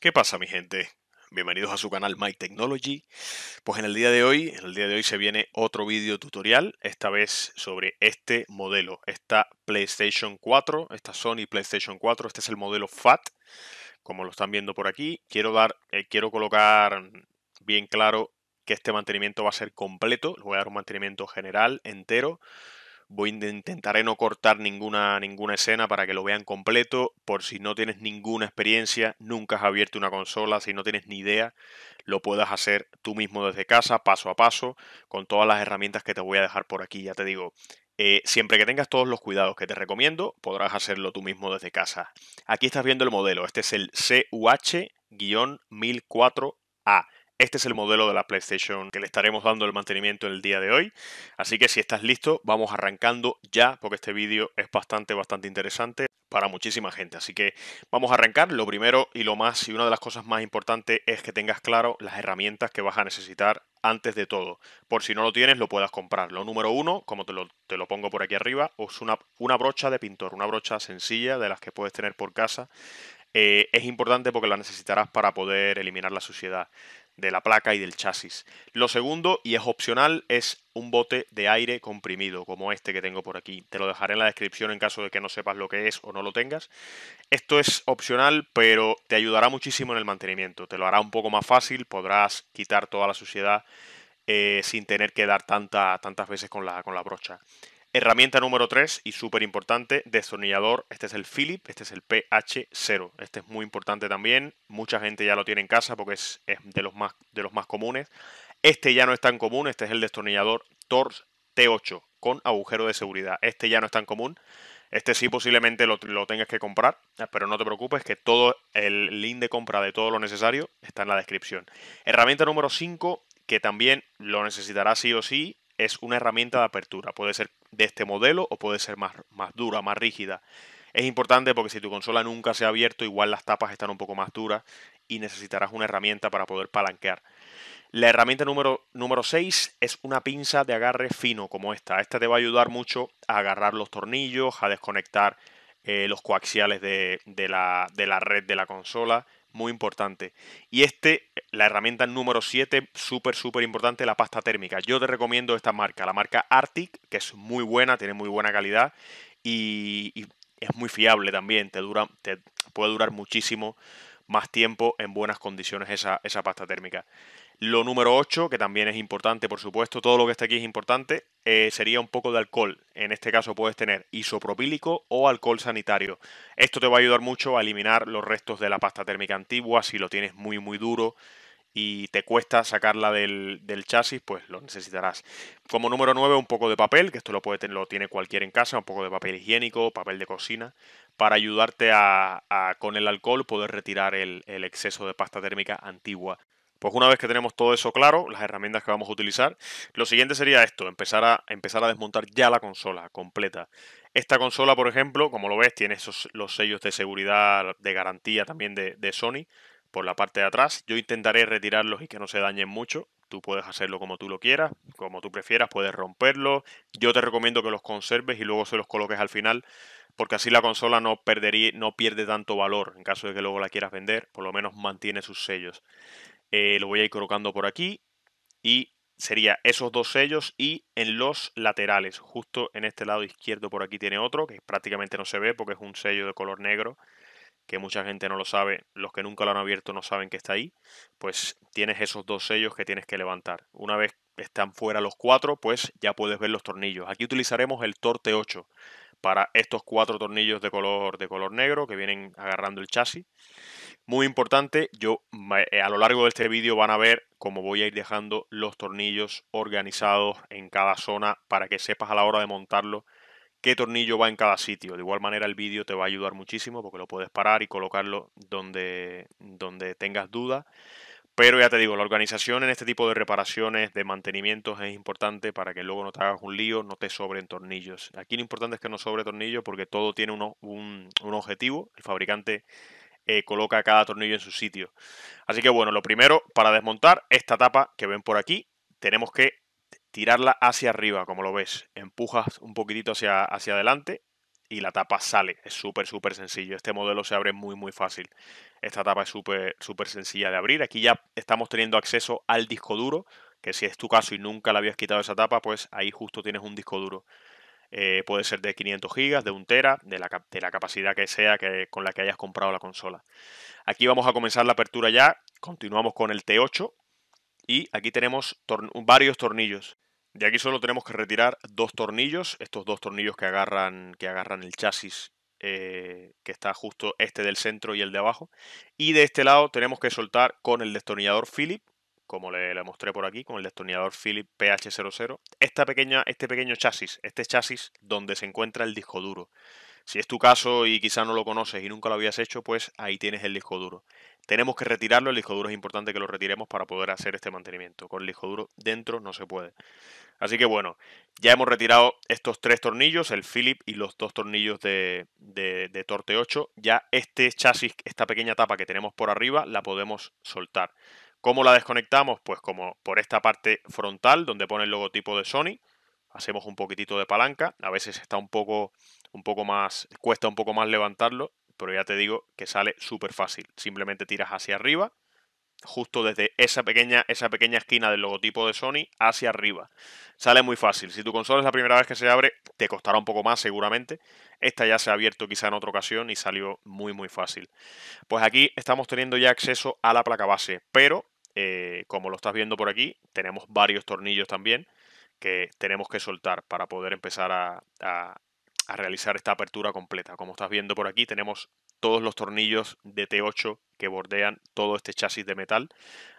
¿Qué pasa, mi gente? Bienvenidos a su canal My Technology. Pues en el día de hoy, en el día de hoy se viene otro vídeo tutorial, esta vez sobre este modelo, esta PlayStation 4, esta Sony PlayStation 4, este es el modelo FAT, como lo están viendo por aquí. Quiero dar eh, quiero colocar bien claro que este mantenimiento va a ser completo, le voy a dar un mantenimiento general entero Voy a intentaré no cortar ninguna, ninguna escena para que lo vean completo. Por si no tienes ninguna experiencia, nunca has abierto una consola, si no tienes ni idea, lo puedas hacer tú mismo desde casa, paso a paso, con todas las herramientas que te voy a dejar por aquí. Ya te digo, eh, siempre que tengas todos los cuidados que te recomiendo, podrás hacerlo tú mismo desde casa. Aquí estás viendo el modelo. Este es el CUH-1004A. Este es el modelo de la PlayStation que le estaremos dando el mantenimiento en el día de hoy. Así que si estás listo, vamos arrancando ya, porque este vídeo es bastante, bastante interesante para muchísima gente. Así que vamos a arrancar. Lo primero y lo más, y una de las cosas más importantes es que tengas claro las herramientas que vas a necesitar antes de todo. Por si no lo tienes, lo puedas comprar. Lo número uno, como te lo, pongo por aquí arriba, es una, una brocha de pintor, una brocha sencilla de las que puedes tener por casa. Eh, es importante porque la necesitarás para poder eliminar la suciedad de la placa y del chasis. Lo segundo, y es opcional, es un bote de aire comprimido, como este que tengo por aquí. Te lo dejaré en la descripción en caso de que no sepas lo que es o no lo tengas. Esto es opcional, pero te ayudará muchísimo en el mantenimiento. Te lo hará un poco más fácil, podrás quitar toda la suciedad eh, sin tener que dar tantas veces con la, con la brocha. Herramienta número 3 y súper importante, destornillador. Este es el Philip, este es el PH0. Este es muy importante también. Mucha gente ya lo tiene en casa porque es, de, los más, de los más comunes. Este ya no es tan común, este es el destornillador Tors T8 con agujero de seguridad. Este ya no es tan común. Este sí posiblemente lo, tengas que comprar, eh, pero no te preocupes que todo el link de compra de todo lo necesario está en la descripción. Herramienta número 5, que también lo necesitarás sí o sí, es una herramienta de apertura. Puede ser de este modelo o puede ser más, más dura, más rígida. Es importante porque si tu consola nunca se ha abierto, igual las tapas están un poco más duras y necesitarás una herramienta para poder palanquear. La herramienta número, número 6 es una pinza de agarre fino como esta. Esta te va a ayudar mucho a agarrar los tornillos, a desconectar eh, los coaxiales de, la, de la red de la consola muy importante. Y este, la herramienta número 7, súper, súper importante, la pasta térmica. Yo te recomiendo esta marca, la marca Arctic, que es muy buena, tiene muy buena calidad y, es muy fiable también, te, te puede durar muchísimo más tiempo en buenas condiciones esa, esa pasta térmica. Lo número 8, que también es importante, por supuesto, todo lo que está aquí es importante, eh, sería un poco de alcohol. En este caso puedes tener isopropílico o alcohol sanitario. Esto te va a ayudar mucho a eliminar los restos de la pasta térmica antigua si lo tienes muy, muy duro y te cuesta sacarla del, del, chasis, pues lo necesitarás. Como número 9, un poco de papel, que esto lo, puede tener, lo tiene cualquiera en casa, un poco de papel higiénico, papel de cocina, para ayudarte a, con el alcohol poder retirar el exceso de pasta térmica antigua. Pues una vez que tenemos todo eso claro, las herramientas que vamos a utilizar, lo siguiente sería esto, empezar a, empezar a desmontar ya la consola completa. Esta consola, por ejemplo, como lo ves, tiene esos, los sellos de seguridad, de garantía también de, Sony por la parte de atrás. Yo intentaré retirarlos y que no se dañen mucho. Tú puedes hacerlo como tú lo quieras, como tú prefieras, puedes romperlo. Yo te recomiendo que los conserves y luego se los coloques al final, porque así la consola no, no pierde tanto valor en caso de que luego la quieras vender, por lo menos mantiene sus sellos. Eh, lo voy a ir colocando por aquí y sería esos dos sellos y en los laterales, justo en este lado izquierdo por aquí tiene otro que prácticamente no se ve porque es un sello de color negro que mucha gente no lo sabe, los que nunca lo han abierto no saben que está ahí, pues tienes esos dos sellos que tienes que levantar. Una vez están fuera los cuatro, pues ya puedes ver los tornillos. Aquí utilizaremos el torte 8 para estos cuatro tornillos de color, de color negro que vienen agarrando el chasis muy importante. Yo eh, a lo largo de este vídeo van a ver cómo voy a ir dejando los tornillos organizados en cada zona para que sepas a la hora de montarlo qué tornillo va en cada sitio. De igual manera el vídeo te va a ayudar muchísimo porque lo puedes parar y colocarlo donde, donde tengas duda. Pero ya te digo, la organización en este tipo de reparaciones, de mantenimientos es importante para que luego no te hagas un lío, no te sobren tornillos. Aquí lo importante es que no sobre tornillos porque todo tiene un, un objetivo. El fabricante eh, coloca cada tornillo en su sitio. Así que bueno, lo primero para desmontar esta tapa que ven por aquí, tenemos que tirarla hacia arriba, como lo ves. Empujas un poquitito hacia, hacia adelante y la tapa sale. Es súper, súper sencillo. Este modelo se abre muy, muy fácil. Esta tapa es súper, súper sencilla de abrir. Aquí ya estamos teniendo acceso al disco duro, que si es tu caso y nunca la habías quitado esa tapa, pues ahí justo tienes un disco duro. Eh, puede ser de 500 gigas, de 1 tera, de la, de la capacidad que sea que, con la que hayas comprado la consola. Aquí vamos a comenzar la apertura ya, continuamos con el T8 y aquí tenemos varios tornillos. De aquí solo tenemos que retirar dos tornillos, estos dos tornillos que agarran, que agarran el chasis eh, que está justo este del centro y el de abajo. Y de este lado tenemos que soltar con el destornillador Philip como le, mostré por aquí, con el destornillador Philip PH00. Esta pequeña, este pequeño chasis, este chasis donde se encuentra el disco duro. Si es tu caso y quizá no lo conoces y nunca lo habías hecho, pues ahí tienes el disco duro. Tenemos que retirarlo, el disco duro es importante que lo retiremos para poder hacer este mantenimiento. Con el disco duro dentro no se puede. Así que bueno, ya hemos retirado estos tres tornillos, el Philip y los dos tornillos de, de, de Torte 8. Ya este chasis, esta pequeña tapa que tenemos por arriba, la podemos soltar. ¿Cómo la desconectamos? Pues como por esta parte frontal donde pone el logotipo de Sony. Hacemos un poquitito de palanca. A veces está un poco, un poco más, cuesta un poco más levantarlo, pero ya te digo que sale súper fácil. Simplemente tiras hacia arriba, justo desde esa pequeña, esa pequeña esquina del logotipo de Sony hacia arriba. Sale muy fácil. Si tu consola es la primera vez que se abre, te costará un poco más seguramente. Esta ya se ha abierto quizá en otra ocasión y salió muy muy fácil. Pues aquí estamos teniendo ya acceso a la placa base, pero eh, como lo estás viendo por aquí, tenemos varios tornillos también que tenemos que soltar para poder empezar a, realizar esta apertura completa. Como estás viendo por aquí, tenemos todos los tornillos de T8 que bordean todo este chasis de metal.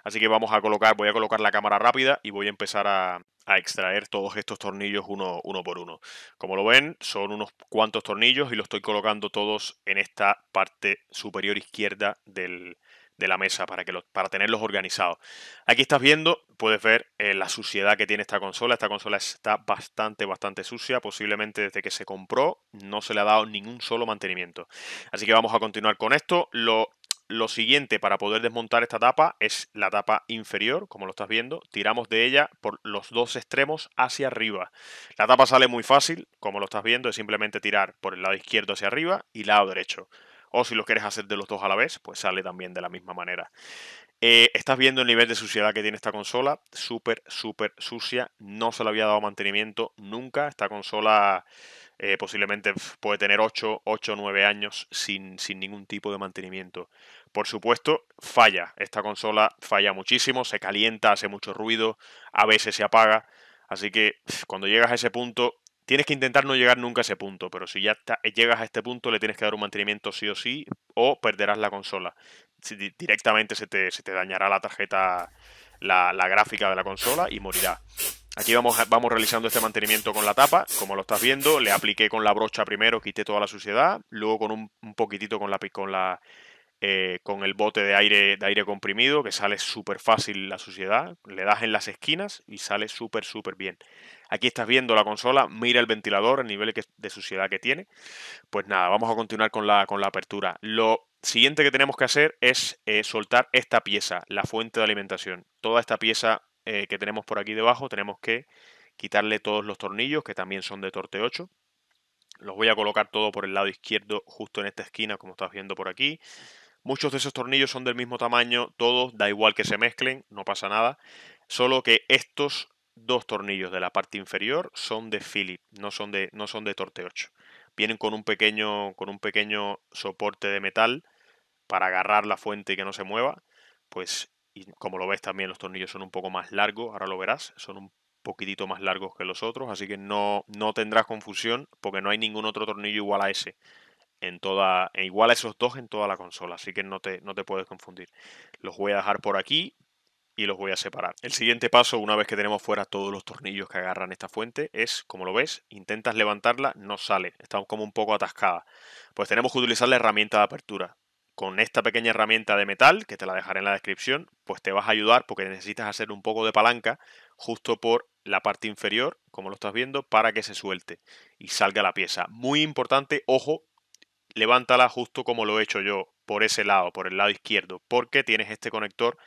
Así que vamos a colocar, voy a colocar la cámara rápida y voy a empezar a, extraer todos estos tornillos uno, uno, por uno. Como lo ven, son unos cuantos tornillos y los estoy colocando todos en esta parte superior izquierda del, de la mesa para, que para tenerlos organizados. Aquí estás viendo, puedes ver eh, la suciedad que tiene esta consola. Esta consola está bastante, bastante sucia. Posiblemente desde que se compró no se le ha dado ningún solo mantenimiento. Así que vamos a continuar con esto. Lo, lo siguiente para poder desmontar esta tapa es la tapa inferior, como lo estás viendo. Tiramos de ella por los dos extremos hacia arriba. La tapa sale muy fácil, como lo estás viendo, es simplemente tirar por el lado izquierdo hacia arriba y lado derecho. O si lo quieres hacer de los dos a la vez, pues sale también de la misma manera. Eh, estás viendo el nivel de suciedad que tiene esta consola, súper, súper sucia, no se le había dado mantenimiento nunca, esta consola eh, posiblemente puede tener 8, 8, 9 años sin, sin ningún tipo de mantenimiento. Por supuesto, falla, esta consola falla muchísimo, se calienta, hace mucho ruido, a veces se apaga, así que cuando llegas a ese punto Tienes que intentar no llegar nunca a ese punto, pero si ya llegas a este punto le tienes que dar un mantenimiento sí o sí o perderás la consola. directamente se te, dañará la tarjeta, la, gráfica de la consola y morirá. Aquí vamos, realizando este mantenimiento con la tapa, como lo estás viendo, le apliqué con la brocha primero, quité toda la suciedad, luego con un, poquitito con la, con la eh, con el bote de aire, de aire comprimido, que sale súper fácil la suciedad, le das en las esquinas y sale súper, súper bien. Aquí estás viendo la consola, mira el ventilador, el nivel de suciedad que tiene. Pues nada, vamos a continuar con la, con la apertura. Lo siguiente que tenemos que hacer es eh, soltar esta pieza, la fuente de alimentación. Toda esta pieza eh, que tenemos por aquí debajo, tenemos que quitarle todos los tornillos, que también son de torte 8. Los voy a colocar todo por el lado izquierdo, justo en esta esquina, como estás viendo por aquí. Muchos de esos tornillos son del mismo tamaño, todos, da igual que se mezclen, no pasa nada. Solo que estos dos tornillos de la parte inferior son de Philip, no son de, no son de Torte 8. Vienen con un, pequeño, con un pequeño soporte de metal para agarrar la fuente y que no se mueva. Pues, y como lo ves también, los tornillos son un poco más largos, ahora lo verás, son un poquitito más largos que los otros, así que no, no tendrás confusión porque no hay ningún otro tornillo igual a ese en toda, igual a esos dos en toda la consola, así que no te, no te puedes confundir. Los voy a dejar por aquí y los voy a separar. El siguiente paso, una vez que tenemos fuera todos los tornillos que agarran esta fuente, es, como lo ves, intentas levantarla, no sale, está como un poco atascada. Pues tenemos que utilizar la herramienta de apertura. Con esta pequeña herramienta de metal, que te la dejaré en la descripción, pues te vas a ayudar porque necesitas hacer un poco de palanca justo por la parte inferior, como lo estás viendo, para que se suelte y salga la pieza. Muy importante, ojo, levántala justo como lo he hecho yo, por ese lado, por el lado izquierdo, porque tienes este conector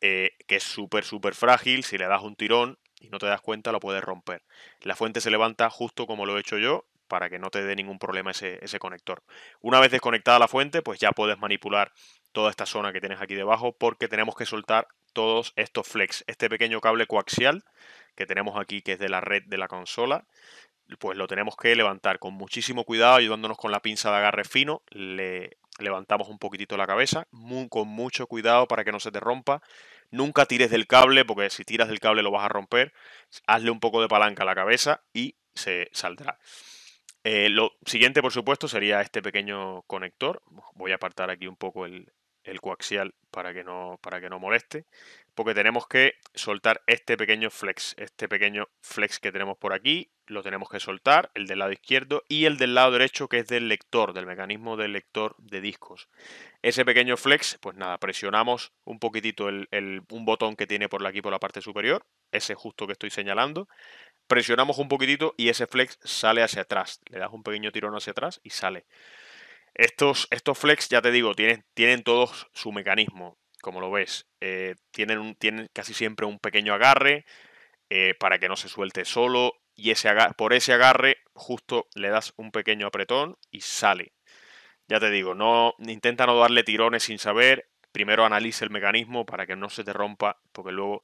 eh, que es súper, súper frágil, si le das un tirón y no te das cuenta lo puedes romper. La fuente se levanta justo como lo he hecho yo, para que no te dé ningún problema ese, ese conector. Una vez desconectada la fuente, pues ya puedes manipular toda esta zona que tienes aquí debajo, porque tenemos que soltar todos estos flex. Este pequeño cable coaxial que tenemos aquí, que es de la red de la consola, pues lo tenemos que levantar con muchísimo cuidado, ayudándonos con la pinza de agarre fino, le levantamos un poquitito la cabeza, con mucho cuidado para que no se te rompa. Nunca tires del cable, porque si tiras del cable lo vas a romper. Hazle un poco de palanca a la cabeza y se saldrá. Eh, lo siguiente, por supuesto, sería este pequeño conector. Voy a apartar aquí un poco el, el coaxial para que no, para que no moleste, porque tenemos que soltar este pequeño flex, este pequeño flex que tenemos por aquí, lo tenemos que soltar, el del lado izquierdo y el del lado derecho que es del lector, del mecanismo del lector de discos. Ese pequeño flex, pues nada, presionamos un poquitito el, un botón que tiene por aquí por la parte superior, ese justo que estoy señalando, presionamos un poquitito y ese flex sale hacia atrás, le das un pequeño tirón hacia atrás y sale. Estos, estos flex, ya te digo, tienen, tienen todos su mecanismo, como lo ves. Eh, tienen, tienen casi siempre un pequeño agarre eh, para que no se suelte solo. Y ese por ese agarre, justo le das un pequeño apretón y sale. Ya te digo, no intenta no darle tirones sin saber. Primero analice el mecanismo para que no se te rompa, porque luego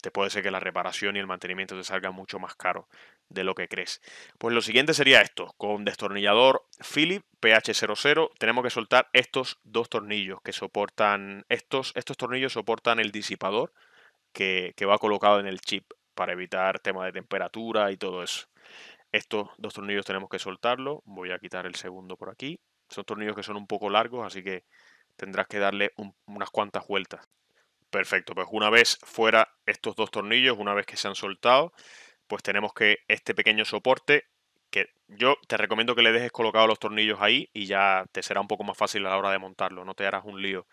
te puede ser que la reparación y el mantenimiento te salgan mucho más caro de lo que crees. Pues lo siguiente sería esto, con destornillador Philip PH00 tenemos que soltar estos dos tornillos que soportan, estos, estos tornillos soportan el disipador que, va colocado en el chip para evitar temas de temperatura y todo eso. Estos dos tornillos tenemos que soltarlo, voy a quitar el segundo por aquí. Son tornillos que son un poco largos, así que tendrás que darle unas cuantas vueltas. Perfecto, pues una vez fuera estos dos tornillos, una vez que se han soltado, pues tenemos que este pequeño soporte, que yo te recomiendo que le dejes colocado los tornillos ahí y ya te será un poco más fácil a la hora de montarlo, no te harás un lío.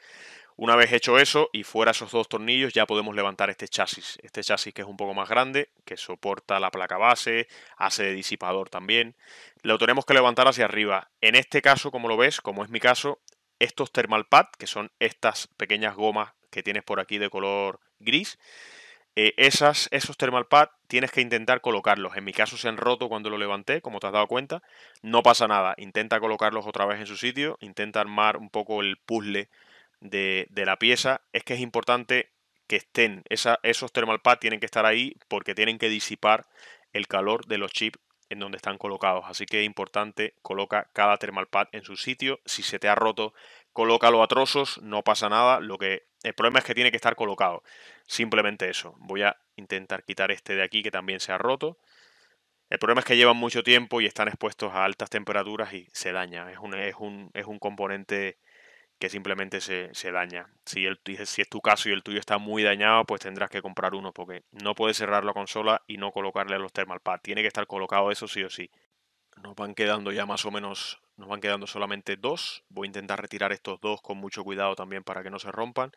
Una vez hecho eso y fuera esos dos tornillos, ya podemos levantar este chasis. Este chasis que es un poco más grande, que soporta la placa base, hace de disipador también. Lo tenemos que levantar hacia arriba. En este caso, como lo ves, como es mi caso, estos thermal pad, que son estas pequeñas gomas que tienes por aquí de color gris, eh, esas, esos thermal pad tienes que intentar colocarlos. En mi caso se han roto cuando lo levanté, como te has dado cuenta. No pasa nada. Intenta colocarlos otra vez en su sitio. Intenta armar un poco el puzzle de, la pieza. Es que es importante que estén. esos thermal pad tienen que estar ahí porque tienen que disipar el calor de los chips en donde están colocados. Así que es importante, coloca cada thermal pad en su sitio. Si se te ha roto, colócalo a trozos, no pasa nada. Lo que el problema es que tiene que estar colocado. Simplemente eso. Voy a intentar quitar este de aquí que también se ha roto. El problema es que llevan mucho tiempo y están expuestos a altas temperaturas y se daña. Es un, un, es un componente que simplemente se, daña. Si, si es tu caso y el tuyo está muy dañado, pues tendrás que comprar uno porque no puedes cerrar la consola y no colocarle los thermal pads. Tiene que estar colocado eso sí o sí. Nos van quedando ya más o menos nos van quedando solamente dos. Voy a intentar retirar estos dos con mucho cuidado también para que no se rompan.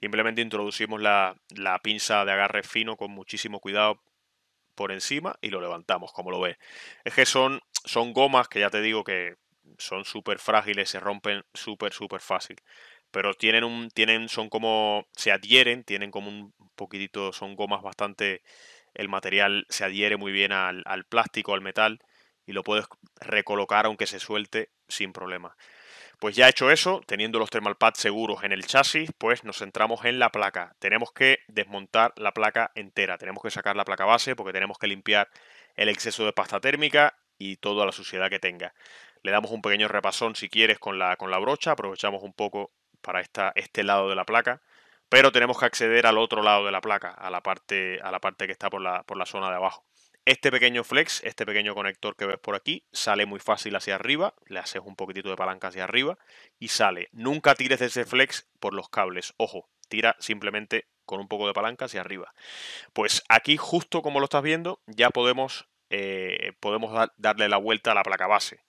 Simplemente introducimos la, pinza de agarre fino con muchísimo cuidado por encima y lo levantamos, como lo ves. Es que son, son gomas que ya te digo que son súper frágiles, se rompen súper, súper fácil. Pero tienen un, tienen, son como, se adhieren, tienen como un poquitito, son gomas bastante, el material se adhiere muy bien al, al plástico, al metal y lo puedes recolocar aunque se suelte sin problema. Pues ya hecho eso, teniendo los thermal seguros en el chasis, pues nos centramos en la placa. Tenemos que desmontar la placa entera, tenemos que sacar la placa base porque tenemos que limpiar el exceso de pasta térmica y toda la suciedad que tenga. Le damos un pequeño repasón si quieres con la, con la brocha, aprovechamos un poco para esta, este lado de la placa, pero tenemos que acceder al otro lado de la placa, a la parte, a la parte que está por por la zona de abajo. Este pequeño flex, este pequeño conector que ves por aquí, sale muy fácil hacia arriba, le haces un poquitito de palanca hacia arriba y sale. Nunca tires ese flex por los cables, ojo, tira simplemente con un poco de palanca hacia arriba. Pues aquí, justo como lo estás viendo, ya podemos, eh, podemos darle la vuelta a la placa base.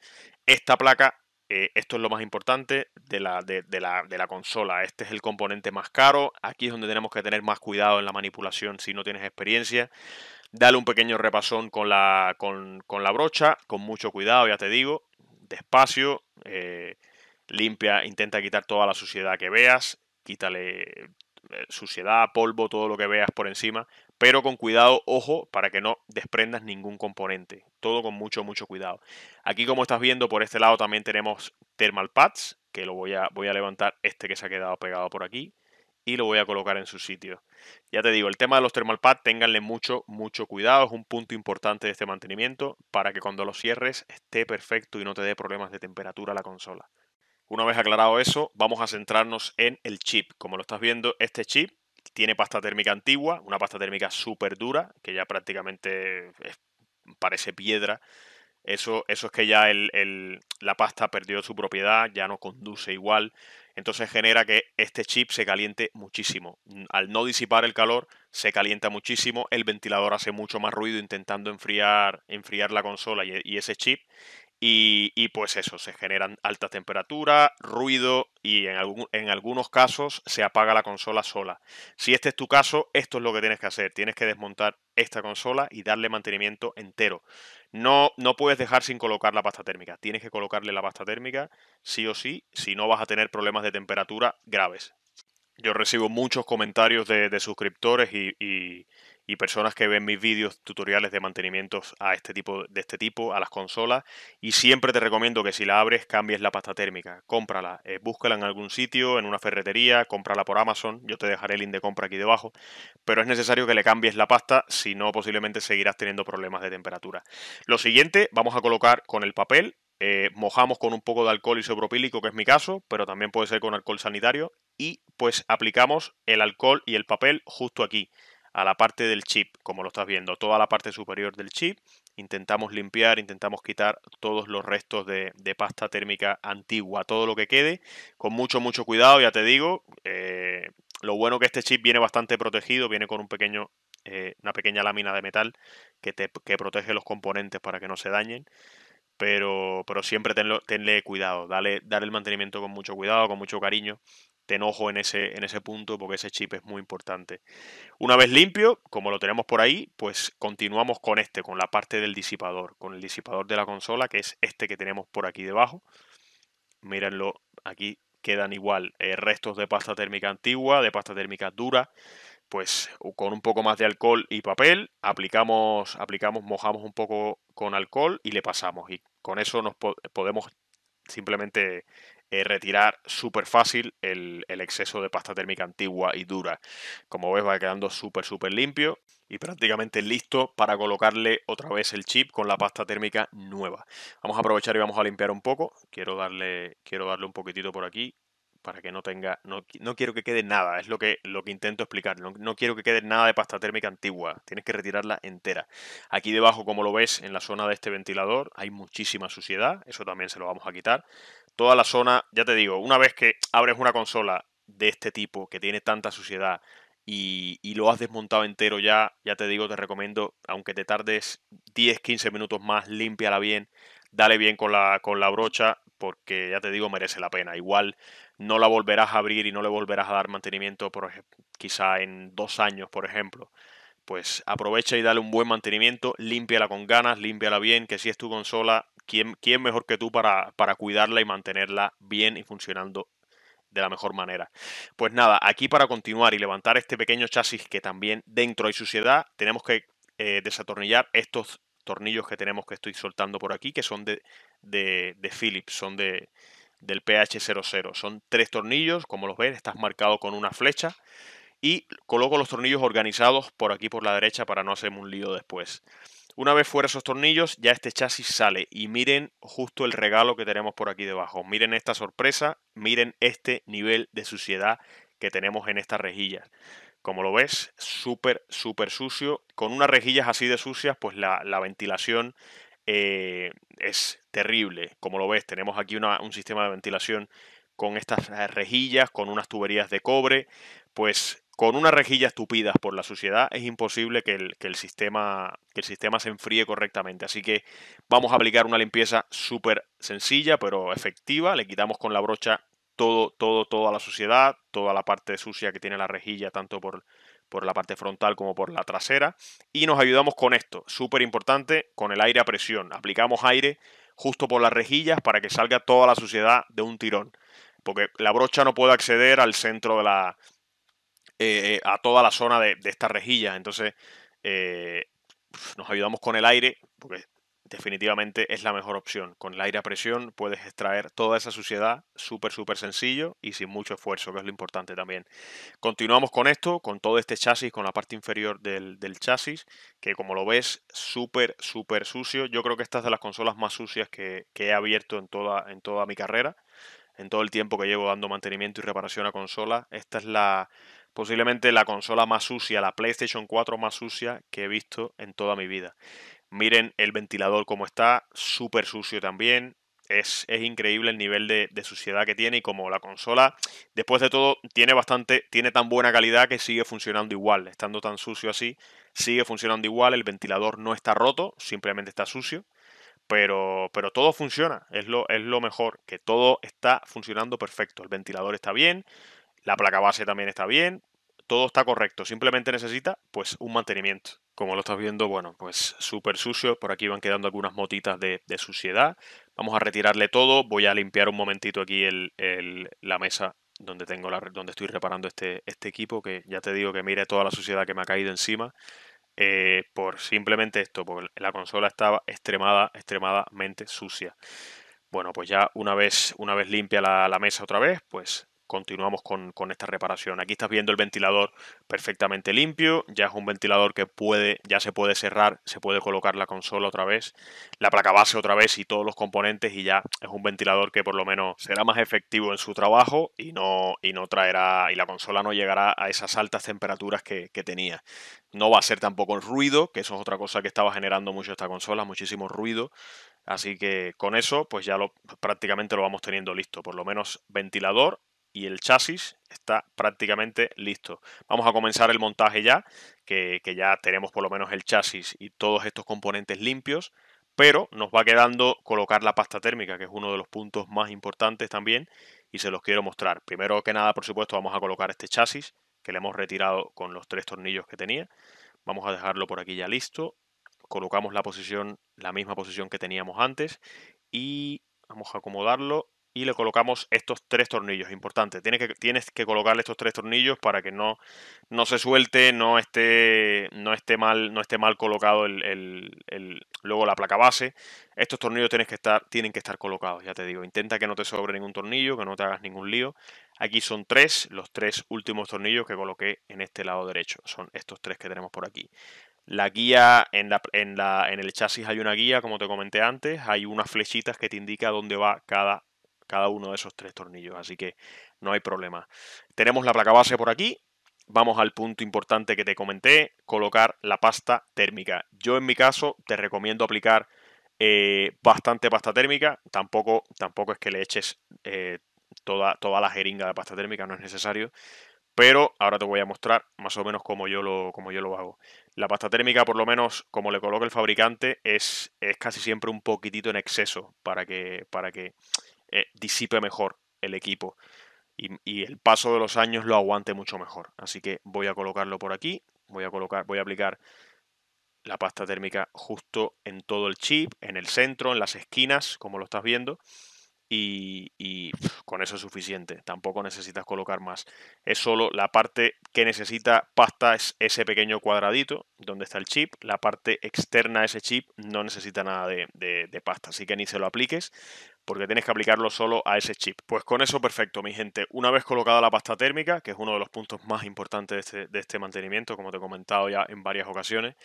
Esta placa eh, esto es lo más importante de la, de, la, de la, consola. Este es el componente más caro. Aquí es donde tenemos que tener más cuidado en la manipulación si no tienes experiencia. Dale un pequeño repasón con la, con, la brocha, con mucho cuidado, ya te digo, despacio, eh, limpia, intenta quitar toda la suciedad que veas, quítale eh, suciedad, polvo, todo lo que veas por encima, pero con cuidado, ojo, para que no desprendas ningún componente. Todo con mucho, mucho cuidado. Aquí, como estás viendo, por este lado también tenemos thermal pads, que lo voy a, voy a levantar este que se ha quedado pegado por aquí y lo voy a colocar en su sitio. Ya te digo, el tema de los thermal pads, ténganle mucho, mucho cuidado. Es un punto importante de este mantenimiento para que cuando lo cierres esté perfecto y no te dé problemas de temperatura a la consola. Una vez aclarado eso, vamos a centrarnos en el chip. Como lo estás viendo, este chip tiene pasta térmica antigua, una pasta térmica súper dura, que ya prácticamente parece piedra. Eso, eso, es que ya la pasta perdió su propiedad, ya no conduce igual entonces genera que este chip se caliente muchísimo. Mm, al no disipar el calor, se calienta muchísimo, el ventilador hace mucho más ruido intentando enfriar, enfriar la consola y, y ese chip y, pues eso, se generan alta temperatura, ruido y en, en, algunos casos se apaga la consola sola. Si este es tu caso, esto es lo que tienes que hacer. Tienes que desmontar esta consola y darle mantenimiento entero. No, no puedes dejar sin colocar la pasta térmica. Tienes que colocarle la pasta térmica sí o sí, si no vas a tener problemas de temperatura graves. Yo recibo muchos comentarios de, suscriptores y y personas que ven mis vídeos tutoriales de mantenimientos a este tipo, de este tipo, a las consolas. Y siempre te recomiendo que si la abres, cambies la pasta térmica. Cómprala, eh, búscala en algún sitio, en una ferretería, cómprala por Amazon. Yo te dejaré el link de compra aquí debajo. Pero es necesario que le cambies la pasta, si no, posiblemente seguirás teniendo problemas de temperatura. Lo siguiente, vamos a colocar con el papel. Eh, mojamos con un poco de alcohol isopropílico, que es mi caso, pero también puede ser con alcohol sanitario, y pues aplicamos el alcohol y el papel justo aquí a la parte del chip, como lo estás viendo, toda la parte superior del chip. Intentamos limpiar, intentamos quitar todos los restos de, pasta térmica antigua, todo lo que quede, con mucho, mucho cuidado, ya te digo. Eh, lo bueno que este chip viene bastante protegido, viene con un pequeño, eh, una pequeña lámina de metal que, te, protege los componentes para que no se dañen. Pero, pero, siempre tenle cuidado, dale, dale, el mantenimiento con mucho cuidado, con mucho cariño, te enojo en ese, en ese punto porque ese chip es muy importante. Una vez limpio, como lo tenemos por ahí, pues continuamos con este, con la parte del disipador, con el disipador de la consola, que es este que tenemos por aquí debajo. Mírenlo, aquí quedan igual eh, restos de pasta térmica antigua, de pasta térmica dura, pues con un poco más de alcohol y papel, aplicamos, aplicamos, mojamos un poco con alcohol y le pasamos. Y con eso nos podemos simplemente eh, retirar súper fácil el, exceso de pasta térmica antigua y dura. Como ves va quedando súper súper limpio y prácticamente listo para colocarle otra vez el chip con la pasta térmica nueva. Vamos a aprovechar y vamos a limpiar un poco. Quiero darle, quiero darle un poquitito por aquí para que no tenga, no, no, quiero que quede nada, es lo que, lo que intento explicar, no, no, quiero que quede nada de pasta térmica antigua, tienes que retirarla entera. Aquí debajo, como lo ves, en la zona de este ventilador hay muchísima suciedad, eso también se lo vamos a quitar, toda la zona, ya te digo, una vez que abres una consola de este tipo, que tiene tanta suciedad, y, lo has desmontado entero ya, ya te digo, te recomiendo, aunque te tardes 10, 15 minutos más, límpiala bien, dale bien con la, con la brocha, porque ya te digo, merece la pena. Igual no la volverás a abrir y no le volverás a dar mantenimiento, por quizá en dos años, por ejemplo. Pues aprovecha y dale un buen mantenimiento, límpiala con ganas, límpiala bien, que si es tu consola, ¿quién, mejor que tú para, para cuidarla y mantenerla bien y funcionando de la mejor manera. Pues nada, aquí para continuar y levantar este pequeño chasis que también dentro hay suciedad, tenemos que eh, desatornillar estos tornillos que tenemos que estoy soltando por aquí, que son de, de, Philips, son de, del PH00. Son tres tornillos, como los ven, estás marcado con una flecha. Y coloco los tornillos organizados por aquí por la derecha para no hacerme un lío después. Una vez fuera esos tornillos, ya este chasis sale y miren justo el regalo que tenemos por aquí debajo. Miren esta sorpresa, miren este nivel de suciedad que tenemos en estas rejillas. Como lo ves, súper, súper sucio. Con unas rejillas así de sucias, pues la, ventilación eh, es terrible. Como lo ves, tenemos aquí un sistema de ventilación con estas rejillas, con unas tuberías de cobre, pues con unas rejillas tupidas por la suciedad es imposible que el, sistema, que el sistema se enfríe correctamente. Así que vamos a aplicar una limpieza súper sencilla pero efectiva. Le quitamos con la brocha todo, todo, toda la suciedad, toda la parte sucia que tiene la rejilla, tanto por, por la parte frontal como por la trasera. Y nos ayudamos con esto, súper importante, con el aire a presión. Aplicamos aire justo por las rejillas para que salga toda la suciedad de un tirón. Porque la brocha no puede acceder al centro de la, eh, eh, a toda la zona de, esta rejilla Entonces, eh, nos ayudamos con el aire, porque definitivamente es la mejor opción. Con el aire a presión puedes extraer toda esa suciedad súper, súper sencillo y sin mucho esfuerzo, que es lo importante también. Continuamos con esto, con todo este chasis, con la parte inferior del, chasis, que como lo ves, súper, súper sucio. Yo creo que esta es de las consolas más sucias que, que, he abierto en toda, en toda mi carrera, en todo el tiempo que llevo dando mantenimiento y reparación a consolas, Esta es la, posiblemente la consola más sucia, la PlayStation 4 más sucia que he visto en toda mi vida. Miren el ventilador como está, súper sucio también. Es, increíble el nivel de, suciedad que tiene y como la consola, después de todo, tiene bastante, tiene tan buena calidad que sigue funcionando igual, estando tan sucio así, sigue funcionando igual, el ventilador no está roto, simplemente está sucio, pero, pero todo funciona, es lo, es lo mejor, que todo está funcionando perfecto, el ventilador está bien, la placa base también está bien, todo está correcto, simplemente necesita pues un mantenimiento. Como lo estás viendo, bueno, pues súper sucio, por aquí van quedando algunas motitas de, suciedad. Vamos a retirarle todo, voy a limpiar un momentito aquí la mesa donde, tengo donde estoy reparando este, este, equipo, que ya te digo que mire toda la suciedad que me ha caído encima. Eh, por simplemente esto, porque la consola estaba extremada, extremadamente sucia. Bueno, pues ya una vez, una vez limpia la mesa otra vez, pues continuamos con, esta reparación. Aquí estás viendo el ventilador perfectamente limpio, ya es un ventilador que puede, ya se puede cerrar, se puede colocar la consola otra vez, la placa base otra vez y todos los componentes y ya es un ventilador que por lo menos será más efectivo en su trabajo y no, y no traerá, y la consola no llegará a esas altas temperaturas que, tenía. No va a ser tampoco el ruido, que eso es otra cosa que estaba generando mucho esta consola, muchísimo ruido. Así que con eso, pues ya prácticamente lo vamos teniendo listo. Por lo menos ventilador, y el chasis está prácticamente listo. Vamos a comenzar el montaje ya, que, ya tenemos por lo menos el chasis y todos estos componentes limpios pero nos va quedando colocar la pasta térmica, que es uno de los puntos más importantes también, y se los quiero mostrar. Primero que nada, por supuesto, vamos a colocar este chasis, que le hemos retirado con los tres tornillos que tenía. Vamos a dejarlo por aquí ya listo. Colocamos la posición, la misma posición que teníamos antes, y vamos a acomodarlo y le colocamos estos tres tornillos. Importante, tienes que, tienes que colocarle estos tres tornillos para que no, no se suelte, no esté, no esté mal, no esté mal colocado el, luego la placa base. Estos tornillos tienes que estar, tienen que estar colocados, ya te digo. Intenta que no te sobre ningún tornillo, que no te hagas ningún lío. Aquí son tres, los tres últimos tornillos que coloqué en este lado derecho. Son estos tres que tenemos por aquí. La guía, en, la, en, la, en el chasis hay una guía, como te comenté antes, hay unas flechitas que te indica dónde va cada cada uno de esos tres tornillos, así que no hay problema. Tenemos la placa base por aquí, vamos al punto importante que te comenté, colocar la pasta térmica. Yo en mi caso te recomiendo aplicar eh, bastante pasta térmica, tampoco, tampoco es que le eches eh, toda, toda la jeringa de pasta térmica, no es necesario, pero ahora te voy a mostrar más o menos cómo yo lo, yo lo hago. La pasta térmica, por lo menos como le coloca el fabricante, es, es casi siempre un poquitito en exceso para que, para que eh, disipe mejor el equipo y, y, el paso de los años lo aguante mucho mejor. Así que voy a colocarlo por aquí, voy a, colocar, voy a aplicar la pasta térmica justo en todo el chip, en el centro, en las esquinas, como lo estás viendo y, con eso es suficiente, tampoco necesitas colocar más. Es solo la parte que necesita pasta es ese pequeño cuadradito donde está el chip, la parte externa de ese chip no necesita nada de, pasta, así que ni se lo apliques porque tienes que aplicarlo solo a ese chip. Pues con eso perfecto, mi gente. Una vez colocada la pasta térmica, que es uno de los puntos más importantes de este, de este, mantenimiento, como te he comentado ya en varias ocasiones,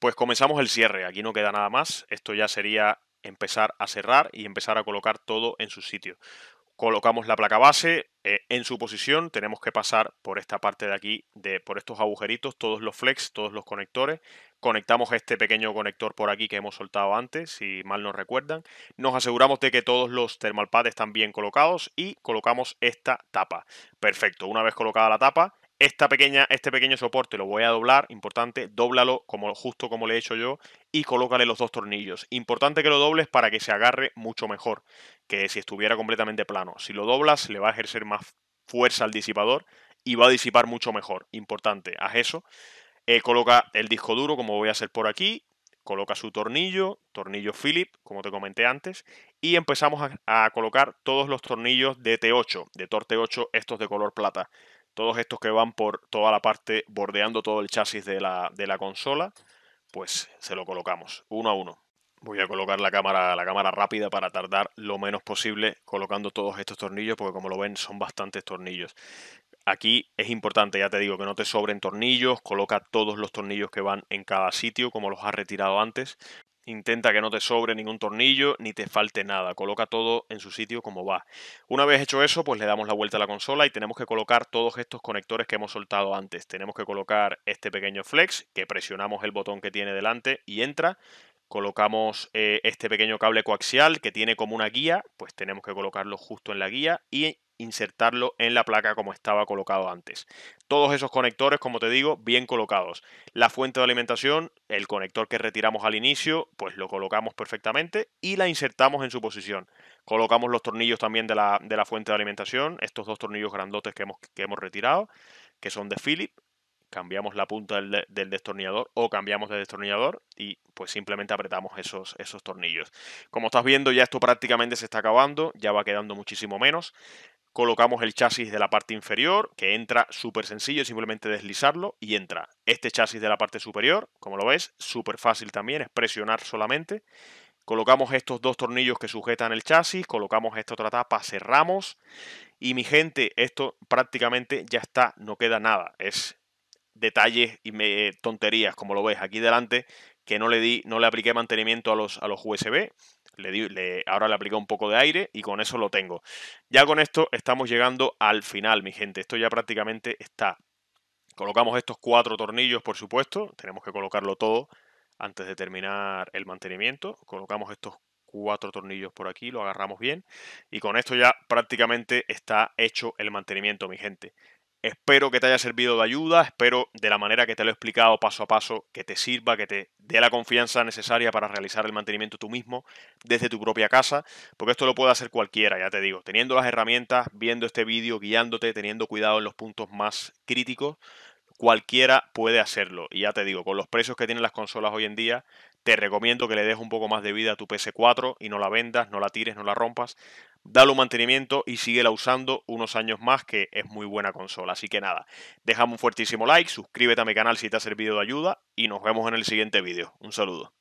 pues comenzamos el cierre. Aquí no queda nada más. Esto ya sería empezar a cerrar y empezar a colocar todo en su sitio. Colocamos la placa base eh, en su posición, tenemos que pasar por esta parte de aquí, de, por estos agujeritos, todos los flex, todos los conectores. Conectamos este pequeño conector por aquí que hemos soltado antes, si mal no recuerdan. Nos aseguramos de que todos los pads están bien colocados y colocamos esta tapa. Perfecto, una vez colocada la tapa, esta pequeña, este pequeño soporte lo voy a doblar, importante, dóblalo como, justo como le he hecho yo y colócale los dos tornillos. Importante que lo dobles para que se agarre mucho mejor que si estuviera completamente plano. Si lo doblas le va a ejercer más fuerza al disipador y va a disipar mucho mejor. Importante, haz eso. Eh, coloca el disco duro como voy a hacer por aquí, coloca su tornillo, tornillo philip como te comenté antes, y empezamos a, a, colocar todos los tornillos de T8, de Tor T8, estos de color plata todos estos que van por toda la parte, bordeando todo el chasis de la, consola, pues se lo colocamos uno a uno. Voy a colocar la cámara, la cámara rápida para tardar lo menos posible colocando todos estos tornillos, porque como lo ven son bastantes tornillos. Aquí es importante, ya te digo, que no te sobren tornillos, coloca todos los tornillos que van en cada sitio, como los has retirado antes, Intenta que no te sobre ningún tornillo ni te falte nada. Coloca todo en su sitio como va. Una vez hecho eso, pues le damos la vuelta a la consola y tenemos que colocar todos estos conectores que hemos soltado antes. Tenemos que colocar este pequeño flex, que presionamos el botón que tiene delante y entra. Colocamos eh, este pequeño cable coaxial que tiene como una guía, pues tenemos que colocarlo justo en la guía y insertarlo en la placa como estaba colocado antes. Todos esos conectores, como te digo, bien colocados. La fuente de alimentación, el conector que retiramos al inicio, pues lo colocamos perfectamente y la insertamos en su posición. Colocamos los tornillos también de la, fuente de alimentación, estos dos tornillos grandotes que hemos, hemos retirado, que son de Philip, cambiamos la punta del, destornillador o cambiamos de destornillador y pues simplemente apretamos esos, esos tornillos. Como estás viendo ya esto prácticamente se está acabando, ya va quedando muchísimo menos colocamos el chasis de la parte inferior, que entra súper sencillo, simplemente deslizarlo y entra. Este chasis de la parte superior, como lo ves, súper fácil también, es presionar solamente. Colocamos estos dos tornillos que sujetan el chasis, colocamos esta otra tapa, cerramos. Y mi gente, esto prácticamente ya está, no queda nada. Es detalles y tonterías, como lo ves aquí delante, que no le di, no le apliqué mantenimiento a los, a los USB. Le, le ahora le aplico un poco de aire y con eso lo tengo. Ya con esto estamos llegando al final, mi gente. Esto ya prácticamente está. Colocamos estos cuatro tornillos, por supuesto. Tenemos que colocarlo todo antes de terminar el mantenimiento. Colocamos estos cuatro tornillos por aquí, lo agarramos bien y con esto ya prácticamente está hecho el mantenimiento, mi gente. Espero que te haya servido de ayuda, espero de la manera que te lo he explicado paso a paso que te sirva, que te dé la confianza necesaria para realizar el mantenimiento tú mismo desde tu propia casa, porque esto lo puede hacer cualquiera, ya te digo, teniendo las herramientas, viendo este vídeo, guiándote, teniendo cuidado en los puntos más críticos, cualquiera puede hacerlo. Y ya te digo, con los precios que tienen las consolas hoy en día, te recomiendo que le des un poco más de vida a tu PS4 y no la vendas, no la tires, no la rompas. Dale un mantenimiento y síguela usando unos años más, que es muy buena consola. Así que nada, déjame un fuertísimo like, suscríbete a mi canal si te ha servido de ayuda y nos vemos en el siguiente vídeo. Un saludo.